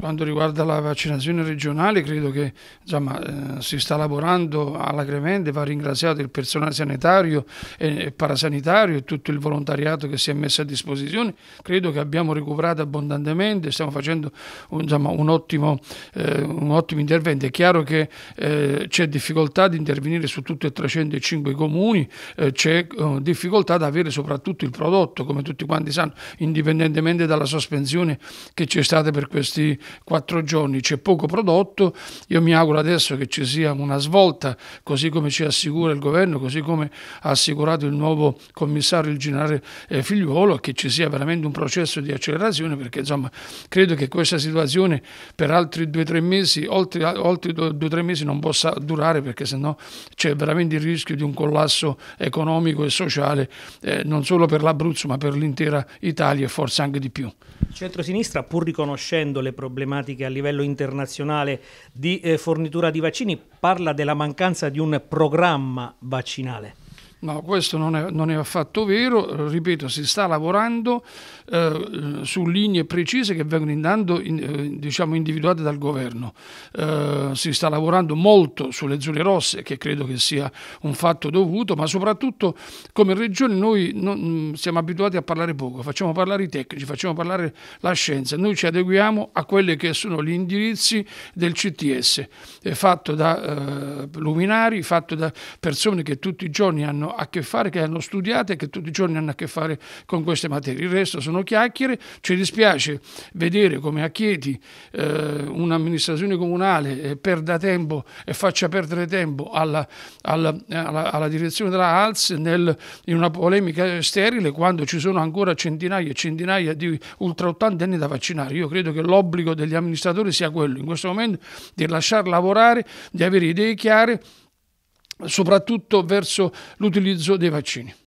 quanto riguarda la vaccinazione regionale credo che insomma, eh, si sta lavorando alacremente, va ringraziato il personale sanitario e parasanitario e tutto il volontariato che si è messo a disposizione, credo che abbiamo recuperato abbondantemente, stiamo facendo insomma, un, ottimo, eh, un, ottimo, intervento, è chiaro che eh, c'è difficoltà di intervenire su tutti e 305 comuni, eh, c'è eh, difficoltà ad avere soprattutto il prodotto, come tutti quanti sanno, indipendentemente dalla sospensione che c'è stata per questi quattro giorni c'è poco prodotto, io mi auguro adesso che ci sia una svolta, così come ci assicura il governo, così come ha assicurato il nuovo commissario, il generale eh, Figliuolo, che ci sia veramente un processo di accelerazione, perché insomma credo che questa situazione per altri due o tre mesi, oltre, oltre due o tre mesi non possa durare, perché sennò c'è veramente il rischio di un collasso economico e sociale, eh, non solo per l'Abruzzo ma per l'intera Italia e forse anche di più. Il pur riconoscendo le problematiche problematiche a livello internazionale di eh, fornitura di vaccini, parla della mancanza di un programma vaccinale. No, questo non è, non è, affatto vero, ripeto, si sta lavorando eh, su linee precise che vengono intanto in, eh, diciamo individuate dal governo, eh, si sta lavorando molto sulle zone rosse che credo che sia un fatto dovuto, ma soprattutto come regione noi non, mm, siamo abituati a parlare poco, facciamo parlare i tecnici, facciamo parlare la scienza, noi ci adeguiamo a quelli che sono gli indirizzi del CTS, fatto da eh, luminari, fatto da persone che tutti i giorni hanno a che fare, che hanno studiato e che tutti i giorni hanno a che fare con queste materie. Il resto sono chiacchiere, ci dispiace vedere come a Chieti eh, un'amministrazione comunale eh, perda tempo e faccia perdere tempo alla, alla, alla, alla direzione della ALS nel, in una polemica sterile quando ci sono ancora centinaia e centinaia di ultra 80 anni da vaccinare. Io credo che l'obbligo degli amministratori sia quello in questo momento di lasciar lavorare, di avere idee chiare soprattutto verso l'utilizzo dei vaccini.